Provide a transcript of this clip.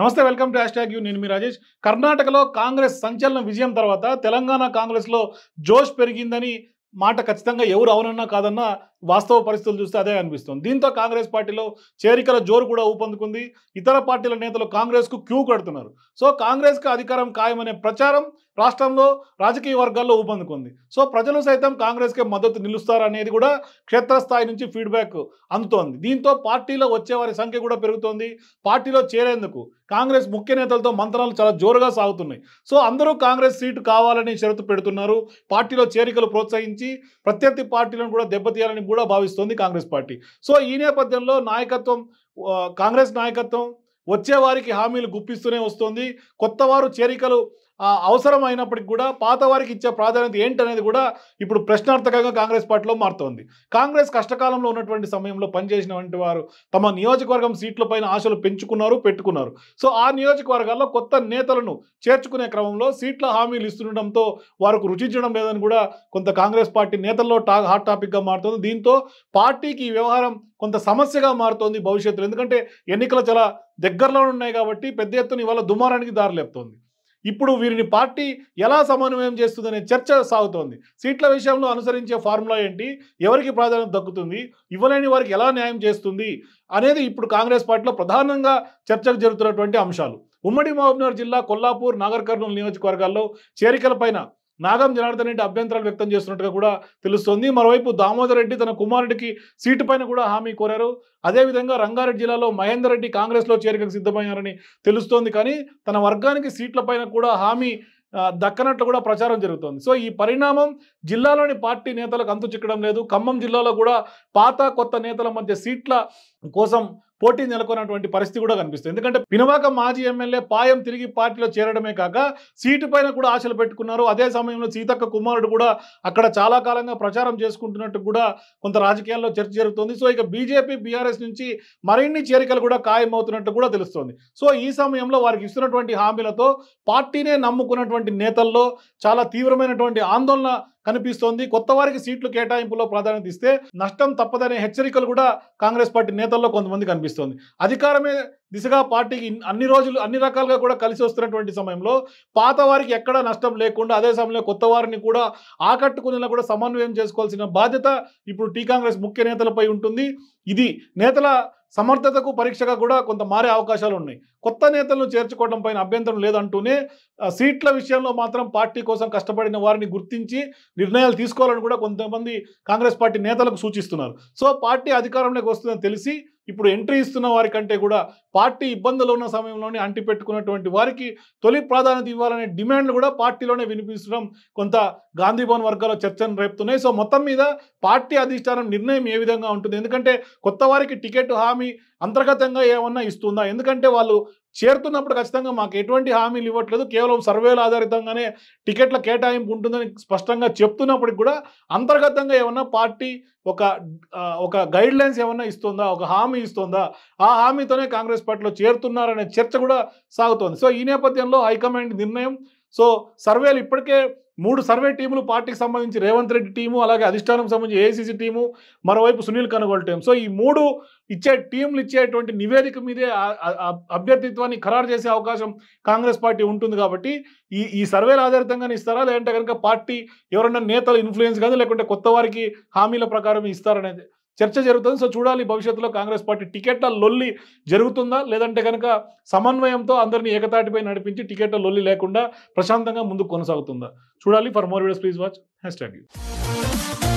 నమస్తే welcome to hashtag U నేను మీ రాజేష్ కర్ణాటకలో కాంగ్రెస్ సంచలన విజయం తర్వాత తెలంగాణ కాంగ్రెస్లో జోష్ పెరిగిందని మాట ఖచ్చితంగా ఎవరు అవునన్నా కాదన్నా వాస్తవ పరిస్థితులు చూస్తే అదే అనిపిస్తుంది దీంతో కాంగ్రెస్ పార్టీలో చేరికల జోరు కూడా ఊపందుకుంది ఇతర పార్టీల నేతలు కాంగ్రెస్కు క్యూ కడుతున్నారు సో కాంగ్రెస్కి అధికారం ఖాయమనే ప్రచారం రాష్ట్రంలో రాజకీయ వర్గాల్లో ఊపందుకుంది సో ప్రజలు సైతం కాంగ్రెస్కే మద్దతు నిలుస్తారనేది కూడా క్షేత్రస్థాయి నుంచి ఫీడ్బ్యాక్ అందుతోంది దీంతో పార్టీలో వచ్చేవారి సంఖ్య కూడా పెరుగుతోంది పార్టీలో చేరేందుకు కాంగ్రెస్ ముఖ్య నేతలతో మంత్రాలు చాలా జోరుగా సాగుతున్నాయి సో అందరూ కాంగ్రెస్ సీటు కావాలని షరతు పెడుతున్నారు పార్టీలో చేరికలు ప్రోత్సహించి ప్రత్యర్థి పార్టీలను కూడా దెబ్బతీయాలని కూడా భావిస్తోంది కాంగ్రెస్ పార్టీ సో ఈ నేపథ్యంలో నాయకత్వం కాంగ్రెస్ నాయకత్వం వచ్చేవారికి హామీలు గుప్పిస్తూనే వస్తోంది కొత్త వారు చేరికలు అవసరమైనప్పటికి కూడా పాత వారికి ఇచ్చే ప్రాధాన్యత ఏంటనేది కూడా ఇప్పుడు ప్రశ్నార్థకంగా కాంగ్రెస్ పార్టీలో మారుతోంది కాంగ్రెస్ కష్టకాలంలో ఉన్నటువంటి సమయంలో పనిచేసిన వారు తమ నియోజకవర్గం సీట్ల పైన ఆశలు పెంచుకున్నారు పెట్టుకున్నారు సో ఆ నియోజకవర్గాల్లో కొత్త నేతలను చేర్చుకునే క్రమంలో సీట్ల హామీలు ఇస్తుండటంతో వారికి రుచించడం లేదని కూడా కొంత కాంగ్రెస్ పార్టీ నేతల్లో టా హాట్ టాపిక్గా మారుతుంది దీంతో పార్టీకి ఈ వ్యవహారం కొంత సమస్యగా మారుతోంది భవిష్యత్తులో ఎందుకంటే ఎన్నికలు చాలా దగ్గరలో ఉన్నాయి కాబట్టి పెద్ద ఎత్తున ఇవాళ దుమారానికి లేపుతోంది ఇప్పుడు వీరిని పార్టీ ఎలా సమన్వయం చేస్తుందనే చర్చ సాగుతోంది సీట్ల విషయంలో అనుసరించే ఫార్ములా ఏంటి ఎవరికి ప్రాధాన్యత దక్కుతుంది ఇవ్వలేని వారికి ఎలా న్యాయం చేస్తుంది అనేది ఇప్పుడు కాంగ్రెస్ పార్టీలో ప్రధానంగా చర్చకు జరుగుతున్నటువంటి అంశాలు ఉమ్మడి మహబూబ్నగర్ జిల్లా కొల్లాపూర్ నాగర్ కర్నూలు నియోజకవర్గాల్లో పైన నాగం జనార్దన్ రెడ్డి అభ్యంతరాలు వ్యక్తం చేస్తున్నట్టుగా కూడా తెలుస్తోంది మరోవైపు దామోదర్ రెడ్డి తన కుమారుడికి సీటు పైన కూడా హామీ కోరారు అదేవిధంగా రంగారెడ్డి జిల్లాలో మహేందర్ రెడ్డి కాంగ్రెస్లో చేరికకు సిద్ధమయ్యారని తెలుస్తోంది కానీ తన వర్గానికి సీట్ల పైన కూడా హామీ దక్కనట్లు కూడా ప్రచారం జరుగుతోంది సో ఈ పరిణామం జిల్లాలోని పార్టీ నేతలకు అంతు చిక్కడం లేదు ఖమ్మం జిల్లాలో కూడా పాత కొత్త నేతల మధ్య సీట్ల కోసం పోటీ నెలకొన్నటువంటి పరిస్థితి కూడా కనిపిస్తుంది ఎందుకంటే పినవాక మాజీ ఎమ్మెల్యే పాయం తిరిగి పార్టీలో చేరడమే కాక సీటు పైన కూడా ఆశలు పెట్టుకున్నారు అదే సమయంలో సీతక్క కుమారుడు కూడా అక్కడ చాలా కాలంగా ప్రచారం చేసుకుంటున్నట్టు కూడా కొంత రాజకీయాల్లో చర్చ జరుగుతుంది సో ఇక బీజేపీ బీఆర్ఎస్ నుంచి మరిన్ని చేరికలు కూడా ఖాయమవుతున్నట్టు కూడా తెలుస్తోంది సో ఈ సమయంలో వారికి ఇస్తున్నటువంటి హామీలతో పార్టీనే నమ్ముకున్నటువంటి నేతల్లో చాలా తీవ్రమైనటువంటి ఆందోళన కనిపిస్తోంది కొత్త వారికి సీట్లు కేటాయింపులో ప్రాధాన్యత ఇస్తే నష్టం తప్పదనే హెచ్చరికలు కూడా కాంగ్రెస్ పార్టీ నేతల్లో కొంతమంది కనిపిస్తోంది అధికారమే దిశగా పార్టీకి అన్ని రోజులు అన్ని రకాలుగా కూడా కలిసి వస్తున్నటువంటి సమయంలో పాత వారికి ఎక్కడా నష్టం లేకుండా అదే సమయంలో కొత్త వారిని కూడా ఆకట్టుకునేలా కూడా సమన్వయం చేసుకోవాల్సిన బాధ్యత ఇప్పుడు టీ కాంగ్రెస్ ముఖ్య నేతలపై ఉంటుంది ఇది నేతల సమర్థతకు పరీక్షగా కూడా కొంత మారే అవకాశాలు ఉన్నాయి కొత్త నేతలను చేర్చుకోవడం పైన అభ్యంతరం లేదంటూనే సీట్ల విషయంలో మాత్రం పార్టీ కోసం కష్టపడిన వారిని గుర్తించి నిర్ణయాలు తీసుకోవాలని కూడా కొంతమంది కాంగ్రెస్ పార్టీ నేతలకు సూచిస్తున్నారు సో పార్టీ అధికారంలోకి వస్తుందని తెలిసి ఇప్పుడు ఎంట్రీ ఇస్తున్న వారి కంటే కూడా పార్టీ ఇబ్బందులు ఉన్న సమయంలోనే అంటి పెట్టుకున్నటువంటి వారికి తొలి ప్రాధాన్యత ఇవ్వాలనే డిమాండ్లు కూడా పార్టీలోనే వినిపించడం కొంత గాంధీభవన్ వర్గాల్లో చర్చను రేపుతున్నాయి సో మొత్తం మీద పార్టీ అధిష్టానం నిర్ణయం ఏ విధంగా ఉంటుంది ఎందుకంటే కొత్త వారికి టికెట్ హామీ అంతర్గతంగా ఏమన్నా ఇస్తుందా ఎందుకంటే వాళ్ళు చేరుతున్నప్పుడు ఖచ్చితంగా మాకు ఎటువంటి హామీలు ఇవ్వట్లేదు కేవలం సర్వేల ఆధారితంగానే టికెట్ల కేటాయింపు ఉంటుందని స్పష్టంగా చెప్తున్నప్పటికి కూడా అంతర్గతంగా ఏమన్నా పార్టీ ఒక ఒక గైడ్ లైన్స్ ఏమన్నా ఇస్తుందా ఒక హామీ ఇస్తుందా ఆ హామీతోనే కాంగ్రెస్ పార్టీలో చేరుతున్నారనే చర్చ కూడా సాగుతోంది సో ఈ నేపథ్యంలో హైకమాండ్ నిర్ణయం సో సర్వేలు ఇప్పటికే మూడు సర్వే టీములు పార్టీకి సంబంధించి రేవంత్ రెడ్డి టీము అలాగే అధిష్టానం సంబంధించి ఏఐసిసి టీము మరోవైపు సునీల్ కనుగోలు టీం సో ఈ మూడు ఇచ్చే టీంలు ఇచ్చేటువంటి నివేదిక మీదే అభ్యర్థిత్వాన్ని ఖరారు చేసే అవకాశం కాంగ్రెస్ పార్టీ ఉంటుంది కాబట్టి ఈ ఈ సర్వేలు ఆధారితంగానే ఇస్తారా లేదంటే కనుక పార్టీ ఎవరన్నా నేతలు ఇన్ఫ్లుయెన్స్ కాదు లేకుంటే కొత్త వారికి హామీల ప్రకారం ఇస్తారనేది చర్చ జరుగుతుంది సో చూడాలి భవిష్యత్తులో కాంగ్రెస్ పార్టీ టికెట్ల లొల్లి జరుగుతుందా లేదంటే కనుక సమన్వయంతో అందరినీ ఏకతాటిపై నడిపించి టికెట్ల లొల్లి లేకుండా ప్రశాంతంగా ముందుకు కొనసాగుతుందా చూడాలి for more videos please watch hashtag you